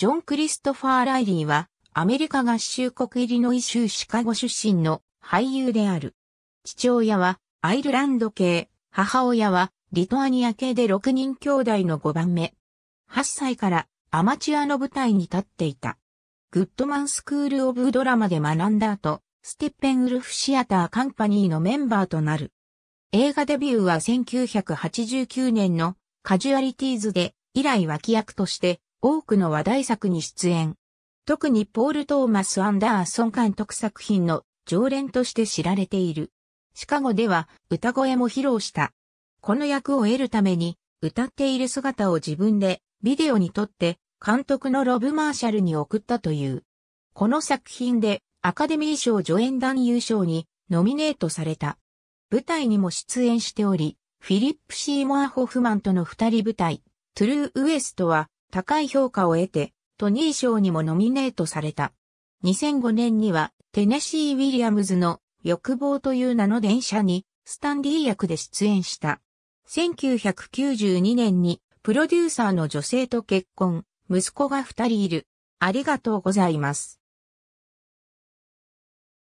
ジョン・クリストファー・ライリーは、アメリカ合衆国イリノイ州シカゴ出身の俳優である。父親はアイルランド系、母親はリトアニア系で6人兄弟の5番目。8歳からアマチュアの舞台に立っていた。グッドマンスクール・オブ・ドラマで学んだ後、ステッペンウルフ・シアター・カンパニーのメンバーとなる。映画デビューは1989年のカジュアリティーズで、以来脇役として多くの話題作に出演。特にポール・トーマス・アンダーソン監督作品の常連として知られている。シカゴでは歌声も披露した。この役を得るために歌っている姿を自分でビデオに撮って監督のロブ・マーシャルに送ったという。この作品でアカデミー賞助演団優勝にノミネートされた。舞台にも出演しており、フィリップ・シーモア・ホフマンとの二人舞台、トゥルー・ウエストは高い評価を得て、トニー賞にもノミネートされた。2005年には、テネシー・ウィリアムズの欲望という名の電車に、スタンディー役で出演した。1992年に、プロデューサーの女性と結婚、息子が二人いる。ありがとうございます。